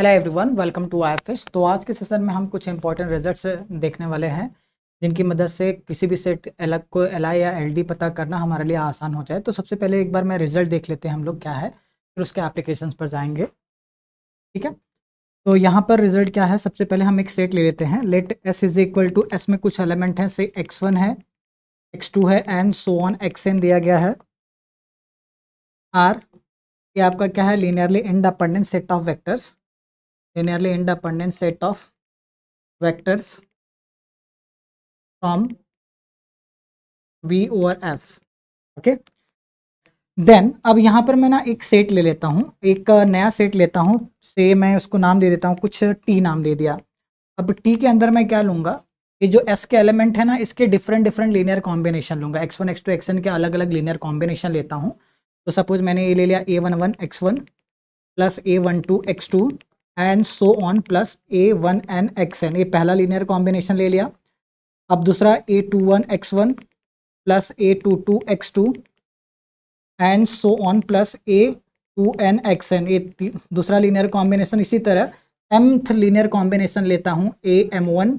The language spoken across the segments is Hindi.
Hello everyone welcome to I fish तो आज के सेशन में हम कुछ इंपॉर्टेंट रिजल्ट्स देखने वाले हैं जिनकी मदद से किसी भी सेट एल को एल या एल पता करना हमारे लिए आसान हो जाए तो सबसे पहले एक बार मैं रिजल्ट देख लेते हैं हम लोग क्या है फिर उसके एप्लीकेशन पर जाएंगे ठीक है तो यहाँ पर रिजल्ट क्या है सबसे पहले हम एक सेट ले लेते हैं let S is equal to S में कुछ एलिमेंट हैं से एक्स वन है एक्स टू है and so on X N दिया गया है आर ये आपका क्या है linearly independent set of vectors linearly independent set of vectors from v over f okay? Then अब यहाँ पर मैं ना एक सेट ले लेता हूँ एक नया सेट लेता हूँ से मैं उसको नाम दे देता हूँ कुछ टी नाम दे दिया अब टी के अंदर मैं क्या लूँगा ये जो एस के एलिमेंट है ना इसके डिफरेंट डिफरेंट लीनियर कॉम्बिनेशन लूँगा X one X two X N के अलग अलग लीनियर कॉम्बिनेशन लेता हूँ तो सपोज मैंने ये ले लिया A one one X one plus A one two X two and so on plus A one N X N ये पहला लीनियर कॉम्बिनेशन ले लिया अब दूसरा A two one X one plus A two two X two and so on plus A two N X N ये दूसरा लीनियर कॉम्बिनेशन इसी तरह एमथ लीनियर कॉम्बिनेशन लेता हूँ A M one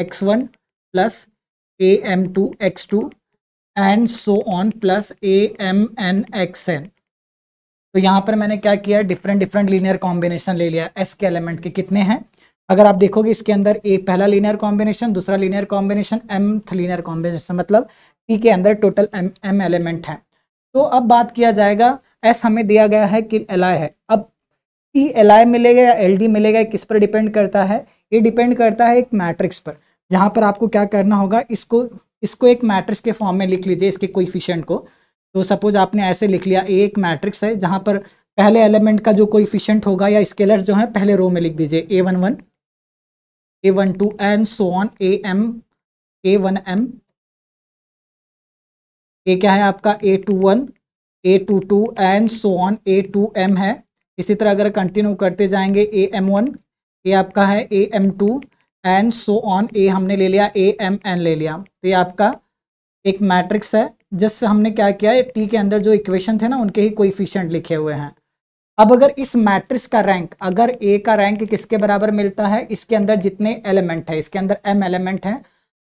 X one plus A M two X two and so on plus A M N X N तो यहाँ पर मैंने क्या किया डिफरेंट डिफरेंट लीनियर कॉम्बिनेशन ले लिया एस के एलिमेंट के कितने हैं अगर आप देखोगे इसके अंदर ए पहला लीनियर कॉम्बिनेशन दूसरा linear combination M linear combination मतलब टी के अंदर टोटल एम एम एलिमेंट है तो अब बात किया जाएगा एस हमें दिया गया है कि एल है अब टी एल मिलेगा या एल मिलेगा किस पर डिपेंड करता है ये डिपेंड करता है एक मैट्रिक्स पर जहाँ पर आपको क्या करना होगा इसको इसको एक मैट्रिक्स के फॉर्म में लिख लीजिए इसके कोई को तो सपोज आपने ऐसे लिख लिया ए एक मैट्रिक्स है जहाँ पर पहले एलिमेंट का जो कोई इफिशियंट होगा या स्केलर्स जो है पहले रो में लिख दीजिए A one one A one two and so on A M A one M A क्या है आपका A two one A two two and so on A two M है इसी तरह अगर कंटिन्यू करते जाएंगे ए एम वन ये आपका है A M two and so on A हमने ले लिया ए एम एन ले लिया तो ये आपका एक मैट्रिक्स है जिससे हमने क्या किया है टी के अंदर जो इक्वेशन थे ना उनके ही कोइफिशियंट लिखे हुए हैं अब अगर इस मैट्रिक्स का रैंक अगर ए का रैंक किसके बराबर मिलता है इसके अंदर जितने एलिमेंट है इसके अंदर एम एलिमेंट है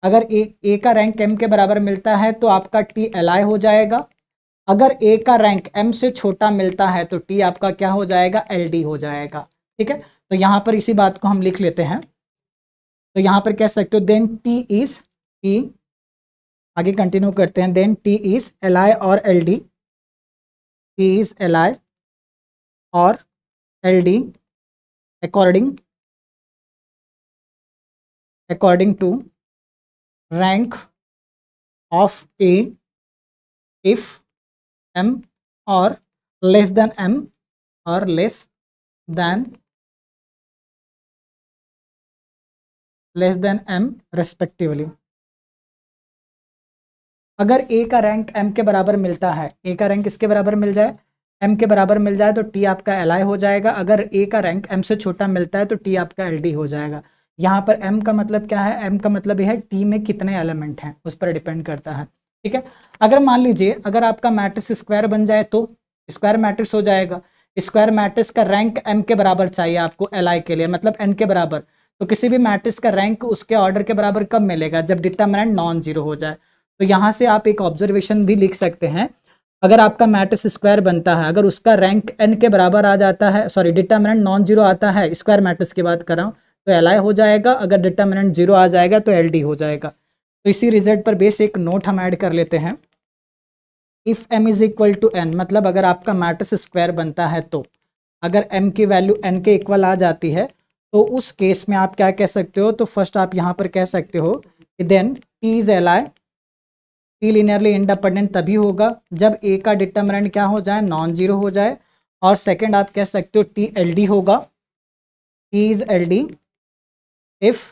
अगर ए ए का रैंक एम के बराबर मिलता है तो आपका टी एल हो जाएगा अगर ए का रैंक एम से छोटा मिलता है तो टी आपका क्या हो जाएगा एल हो जाएगा ठीक है तो यहां पर इसी बात को हम लिख लेते हैं तो यहां पर कह सकते हो देन टी इज टी आगे कंटिन्यू करते हैं then T is L I और L D T is L I और L D according according to rank of A if M और लेस देन एम और less than less than M respectively अगर ए का रैंक एम के बराबर मिलता है ए का रैंक इसके बराबर मिल जाए एम के बराबर मिल जाए तो टी आपका एल आई हो जाएगा अगर ए का रैंक एम से छोटा मिलता है तो टी आपका एल डी हो जाएगा यहाँ पर एम का मतलब क्या है एम का मतलब यह है टी में कितने एलिमेंट हैं उस पर डिपेंड करता है ठीक है अगर मान लीजिए अगर आपका मैट्रिक्स स्क्वायर बन जाए तो स्क्वायर मैट्रिक्स हो जाएगा स्क्वायर मैट्रिक्स का रैंक एम के बराबर चाहिए आपको एल आई के लिए मतलब एन के बराबर तो किसी भी मैट्रिक्स का रैंक उसके ऑर्डर के बराबर कब मिलेगा जब डिटर्मिनेंट नॉन जीरो हो जाए तो यहाँ से आप एक ऑब्जर्वेशन भी लिख सकते हैं अगर आपका मैट्रिक्स स्क्वायर बनता है अगर उसका रैंक एन के बराबर आ जाता है सॉरी डिटर्मिनेंट नॉन जीरो आता है स्क्वायर मैट्रिक्स की बात कर रहा हूँ तो एल हो जाएगा अगर डिटर्मिनेंट जीरो आ जाएगा तो एल हो जाएगा तो इसी रिजल्ट पर बेस एक नोट हम ऐड कर लेते हैं if M is equal to N मतलब अगर आपका मैट्रिक्स स्क्वायर बनता है तो अगर एम की वैल्यू एन के इक्वल आ जाती है तो उस केस में आप क्या कह सकते हो तो फर्स्ट आप यहाँ पर कह सकते हो कि then T is L I T linearly independent तभी होगा जब ए का डिटर्मिनेंट क्या हो जाए नॉन जीरो हो जाए और सेकंड आप कह सकते हो टी एल डी होगा T is L D if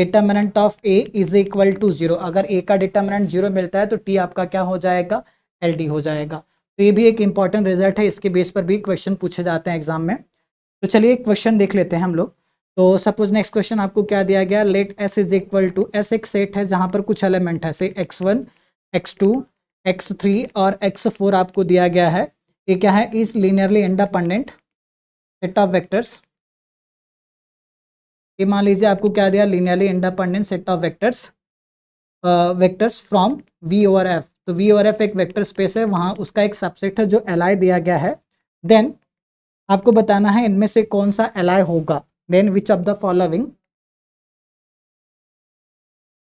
determinant of A is equal to zero अगर ए का डिटर्मिनेंट जीरो मिलता है तो टी आपका क्या हो जाएगा एल डी हो जाएगा तो ये भी एक इंपॉर्टेंट रिजल्ट है इसके बेस पर भी क्वेश्चन पूछे जाते हैं एग्जाम में तो चलिए एक क्वेश्चन देख लेते हैं हम लोग तो सपोज नेक्स्ट क्वेश्चन आपको क्या दिया गया let S is equal to S एक सेट है जहां पर कुछ एलिमेंट है से X one X two X three और एक्स फोर आपको दिया गया है ये क्या है इस linearly independent set of vectors ये मान लीजिए आपको क्या दिया linearly independent set of vectors vectors from V over F तो वी ओवर एफ एक वेक्टर स्पेस है वहाँ उसका एक सबसेट है जो एलाय दिया गया है देन आपको बताना है इनमें से कौन सा एलाय होगा then which of the following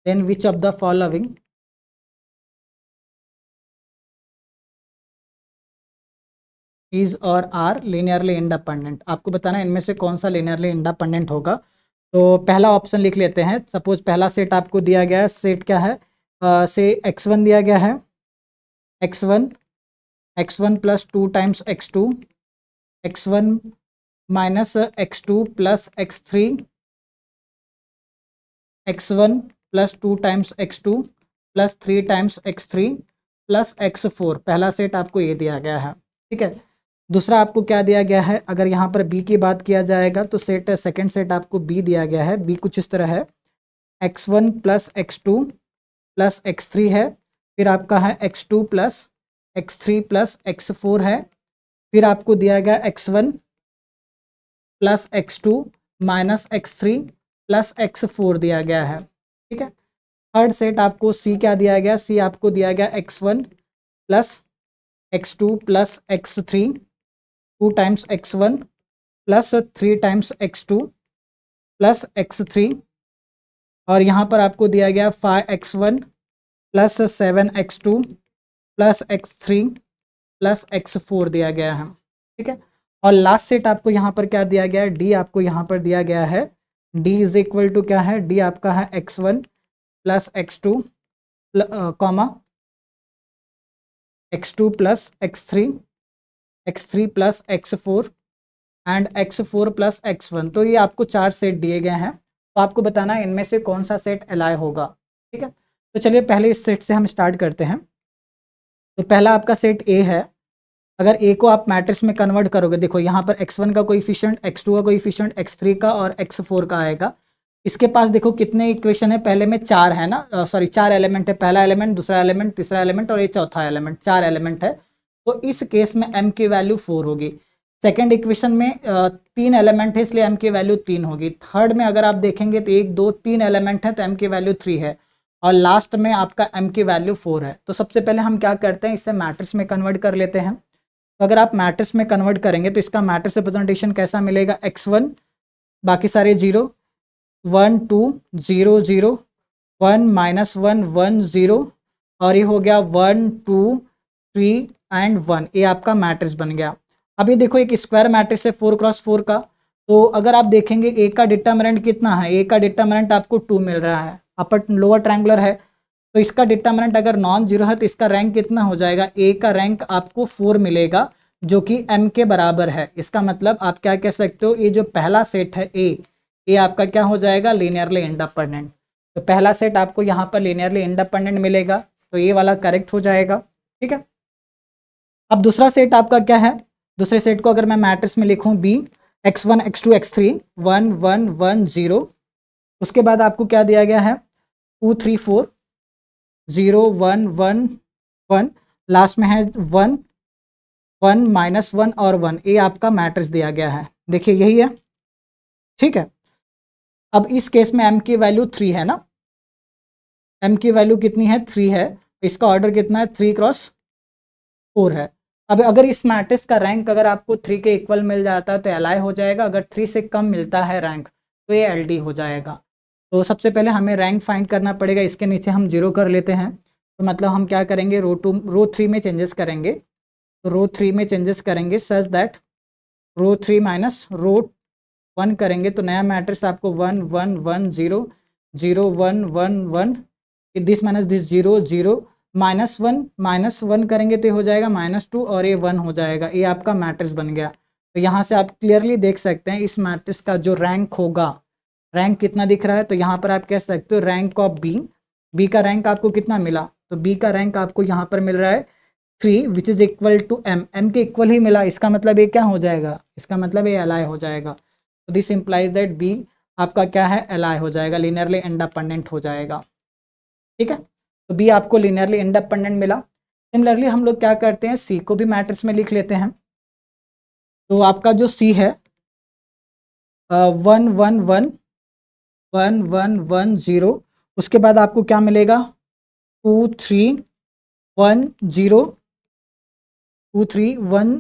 then which of the following is और आर लीनियरली इंडिपेंडेंट आपको बताना इनमें से कौन सा लीनियरली इंडिपेंडेंट होगा तो पहला ऑप्शन लिख लेते हैं सपोज पहला सेट आपको दिया गया है सेट क्या है आ, से एक्स वन दिया गया है X one X one plus two times X two X one minus X two plus X three X one plus two times X two plus three times X three plus X four पहला सेट आपको ये दिया गया है ठीक है दूसरा आपको क्या दिया गया है अगर यहाँ पर बी की बात किया जाएगा तो सेट सेकेंड सेट आपको बी दिया गया है बी कुछ इस तरह है X one plus X two plus X three है फिर आपका है X two plus X three plus X four है फिर आपको दिया गया X one plus X two minus X three plus X four दिया गया है ठीक है थर्ड सेट आपको सी क्या दिया गया सी आपको दिया गया X one plus X two plus X three two times X one plus three times X two plus X three और यहाँ पर आपको दिया गया five X one plus seven X two plus X three plus X four दिया गया है ठीक है और लास्ट सेट आपको यहाँ पर क्या दिया गया है डी आपको यहाँ पर दिया गया है डी इज इक्वल टू क्या है डी आपका है X one plus X two comma X two plus X three X three plus X four and X four plus X one तो ये आपको चार सेट दिए गए हैं तो आपको बताना है इनमें से कौन सा सेट एलाय होगा ठीक है तो चलिए पहले इस सेट से हम स्टार्ट करते हैं तो पहला आपका सेट ए है अगर ए को आप मैट्रिक्स में कन्वर्ट करोगे देखो यहाँ पर एक्स वन का कोई इफिशियंट एक्स टू का कोई इफिशियंट एक्स थ्री का और एक्स फोर का आएगा इसके पास देखो कितने इक्वेशन है पहले में चार है ना सॉरी चार एलिमेंट है पहला एलिमेंट दूसरा एलिमेंट तीसरा एलिमेंट और ये चौथा एलिमेंट चार एलिमेंट है तो इस केस में एम की वैल्यू फोर होगी सेकेंड इक्वेशन में तीन एलिमेंट है इसलिए एम की वैल्यू तीन होगी थर्ड में अगर आप देखेंगे तो एक दो तीन एलिमेंट है तो एम की वैल्यू थ्री है और लास्ट में आपका एम की वैल्यू फोर है तो सबसे पहले हम क्या करते हैं इसे मैट्रिक्स में कन्वर्ट कर लेते हैं तो अगर आप मैट्रिक्स में कन्वर्ट करेंगे तो इसका मैट्रिक्स रिप्रेजेंटेशन कैसा मिलेगा एक्स वन बाकी सारे zero one two zero zero one minus one one zero और ये हो गया one two three and one ये आपका मैट्रिक्स बन गया अभी देखो एक स्क्वायर मैट्रिक्स है फोर क्रॉस फोर का तो अगर आप देखेंगे ए का डिटर्मिनेंट कितना है ए का डिटर्मिनेंट आपको टू मिल रहा है अपर लोअर ट्रैंगुलर है तो इसका डिटर्मिनेंट अगर नॉन जीरो है तो इसका रैंक कितना हो जाएगा ए का रैंक आपको फोर मिलेगा जो कि एम के बराबर है इसका मतलब आप क्या कह सकते हो ये जो पहला सेट है ए ये आपका क्या हो जाएगा लीनियरली इंडिपेंडेंट तो पहला सेट आपको यहाँ पर लीनियरली इंडिपेंडेंट मिलेगा तो ये वाला करेक्ट हो जाएगा ठीक है अब दूसरा सेट आपका क्या है दूसरे सेट को अगर मैं मैट्रिक्स में लिखूं B X one X two X three one one one zero उसके बाद आपको क्या दिया गया है two three four zero one one one last में है वन वन माइनस वन और वन ये आपका मैट्रिक्स दिया गया है देखिए यही है ठीक है अब इस केस में एम की वैल्यू थ्री है ना एम की वैल्यू कितनी है थ्री है इसका ऑर्डर कितना है थ्री क्रॉस फोर है अब अगर इस मैट्रिक्स का रैंक अगर आपको थ्री के इक्वल मिल जाता है तो एल हो जाएगा अगर थ्री से कम मिलता है रैंक तो ये एल हो जाएगा तो सबसे पहले हमें रैंक फाइंड करना पड़ेगा इसके नीचे हम जीरो कर लेते हैं तो मतलब हम क्या करेंगे रो टू रो थ्री में चेंजेस करेंगे तो रो थ्री में चेंजेस करेंगे such that row three minus row one करेंगे तो नया मैट्रिक्स आपको one one one zero zero one one one this minus this zero zero minus one minus one करेंगे तो ये हो जाएगा माइनस टू और ये वन हो जाएगा ये आपका मैट्रिक्स बन गया तो यहाँ से आप क्लियरली देख सकते हैं इस मैट्रिक्स का जो रैंक होगा रैंक कितना दिख रहा है तो यहाँ पर आप कह सकते हो रैंक ऑफ बी बी का रैंक आपको कितना मिला तो बी का रैंक आपको यहाँ पर मिल रहा है three which is equal to M M के इक्वल ही मिला इसका मतलब ये क्या हो जाएगा इसका मतलब ये एल हो जाएगा तो दिस इम्प्लाइज दैट बी आपका क्या है एल हो जाएगा लिनियरली इंडापेंडेंट हो जाएगा ठीक है तो बी आपको लिनियरली इंडिपेंडेंट मिला सिमिलरली हम लोग क्या करते हैं सी को भी मैट्रिक्स में लिख लेते हैं तो आपका जो सी है one one one one one one zero उसके बाद आपको क्या मिलेगा two three one zero two three one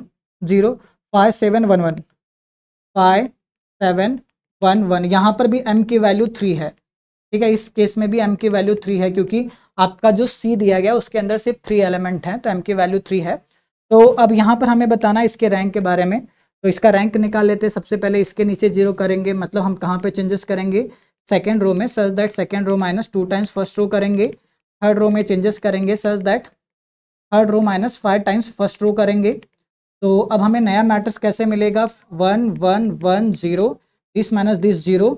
zero five seven one one five seven one one यहाँ पर भी एम की वैल्यू थ्री है ठीक है इस केस में भी एम की वैल्यू थ्री है क्योंकि आपका जो सी दिया गया उसके अंदर सिर्फ थ्री एलिमेंट हैं तो एम की वैल्यू थ्री है तो अब यहाँ पर हमें बताना इसके रैंक के बारे में तो इसका रैंक निकाल लेते हैं सबसे पहले इसके नीचे जीरो करेंगे मतलब हम कहाँ पे चेंजेस करेंगे सेकेंड रो में सर्च that second row minus two times first row करेंगे थर्ड रो में चेंजेस करेंगे सर्च that third row minus five times first row करेंगे तो अब हमें नया मैट्रिक्स कैसे मिलेगा one one one zero this minus this zero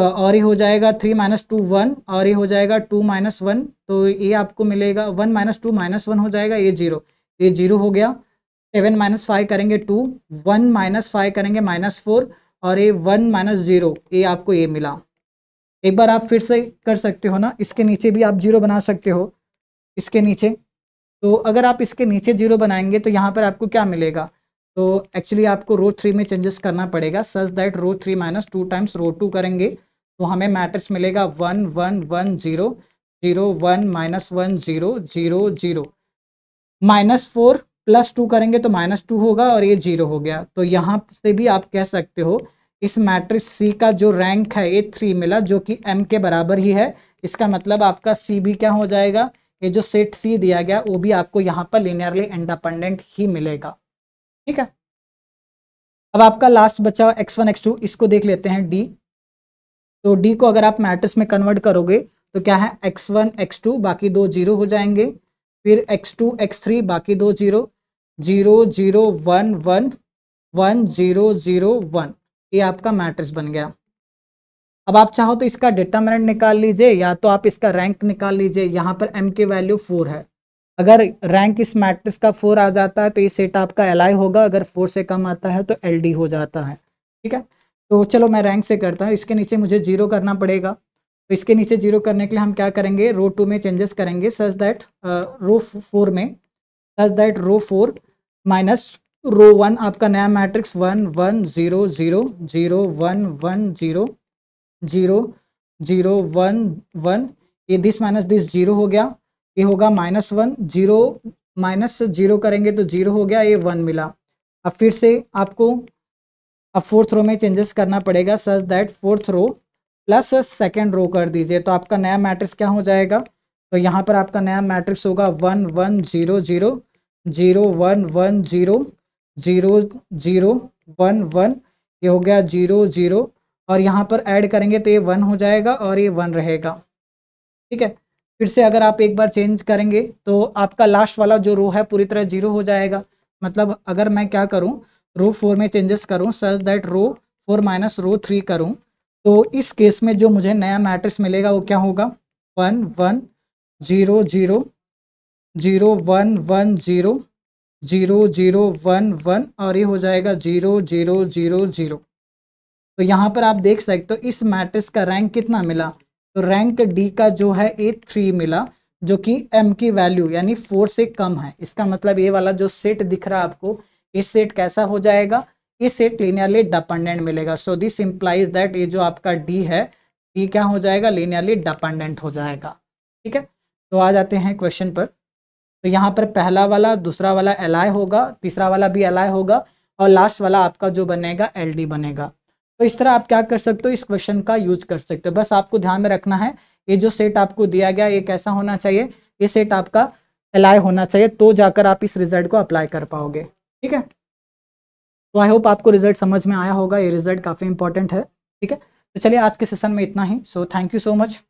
और ये हो जाएगा थ्री माइनस टू वन और ये हो जाएगा टू माइनस वन तो ये आपको मिलेगा one minus two minus one हो जाएगा ये जीरो ये जीरो हो गया सेवन माइनस फाइव करेंगे टू वन माइनस फाइव करेंगे माइनस फोर और ये वन माइनस ज़ीरो ये आपको ये मिला एक बार आप फिर से कर सकते हो ना इसके नीचे भी आप जीरो बना सकते हो इसके नीचे तो अगर आप इसके नीचे जीरो बनाएंगे तो यहाँ पर आपको क्या मिलेगा तो एक्चुअली आपको रो थ्री में चेंजेस करना पड़ेगा such that row three minus two times row two करेंगे तो हमें मैट्रिक्स मिलेगा one one one zero zero one minus one zero zero zero minus four plus two करेंगे तो माइनस टू होगा और ये जीरो हो गया तो यहाँ से भी आप कह सकते हो इस मैट्रिक्स सी का जो रैंक है ये थ्री मिला जो कि एम के बराबर ही है इसका मतलब आपका सी भी क्या हो जाएगा ये जो सेट सी दिया गया वो भी आपको यहाँ पर लिनियरली इंडिपेंडेंट ही मिलेगा ठीक है अब आपका लास्ट बचा एक्स वन एक्स टू इसको देख लेते हैं डी तो डी को अगर आप मैट्रिक्स में कन्वर्ट करोगे तो क्या है एक्स वन एक्स टू बाकी दो जीरो हो जाएंगे फिर एक्स टू एक्स थ्री बाकी दो zero zero zero one one one zero zero one ये आपका मैट्रिक्स बन गया अब आप चाहो तो इसका डिटर्मिनेंट निकाल लीजिए या तो आप इसका रैंक निकाल लीजिए यहाँ पर एम की वैल्यू फोर है अगर रैंक इस मैट्रिक्स का फोर आ जाता है तो ये सेट आपका एल होगा अगर फोर से कम आता है तो एल हो जाता है ठीक है तो चलो मैं रैंक से करता हूँ इसके नीचे मुझे जीरो करना पड़ेगा तो इसके नीचे जीरो करने के लिए हम क्या करेंगे रो टू में चेंजेस करेंगे सच दैट रो फोर में such that row four minus row one आपका नया matrix one one zero zero zero one one zero zero zero one one ये दिस माइनस दिस जीरो हो गया ये होगा minus one zero minus zero करेंगे तो जीरो हो गया ये वन मिला अब फिर से आपको अब फोर्थ रो में चेंजेस करना पड़ेगा such that fourth row plus second row कर दीजिए तो आपका नया मैट्रिक्स क्या हो जाएगा तो यहाँ पर आपका नया मैट्रिक्स होगा one one zero zero zero one one zero zero zero one one ये हो गया जीरो जीरो और यहाँ पर ऐड करेंगे तो ये वन हो जाएगा और ये वन रहेगा ठीक है फिर से अगर आप एक बार चेंज करेंगे तो आपका लास्ट वाला जो रो है पूरी तरह जीरो हो जाएगा मतलब अगर मैं क्या करूँ रो फोर में चेंजेस करूँ such that row four minus row three करूँ तो इस केस में जो मुझे नया मैट्रिक्स मिलेगा वो क्या होगा one one zero zero zero one one zero zero zero one one और ये हो जाएगा जीरो जीरो जीरो जीरो तो यहाँ पर आप देख सकते हो इस मैट्रिक्स का रैंक कितना मिला तो रैंक डी का जो है ए थ्री मिला जो कि एम की वैल्यू यानी फोर से कम है इसका मतलब ये वाला जो सेट दिख रहा है आपको इस सेट कैसा हो जाएगा ये सेट लीनियरली डिपेंडेंट मिलेगा सो दिस इंप्लाइज दैट ये जो आपका डी है डी क्या हो जाएगा लीनियरली डिपेंडेंट हो जाएगा ठीक है तो आ जाते हैं क्वेश्चन पर तो यहाँ पर पहला वाला दूसरा वाला एल होगा तीसरा वाला भी एल होगा और लास्ट वाला आपका जो बनेगा एल बनेगा तो इस तरह आप क्या कर सकते हो इस क्वेश्चन का यूज कर सकते हो बस आपको ध्यान में रखना है ये जो सेट आपको दिया गया ये कैसा होना चाहिए ये सेट आपका एल होना चाहिए तो जाकर आप इस रिजल्ट को अप्लाई कर पाओगे ठीक है तो आई होप आपको रिजल्ट समझ में आया होगा ये रिजल्ट काफ़ी इंपॉर्टेंट है ठीक है तो चलिए आज के सेशन में इतना ही so thank you so much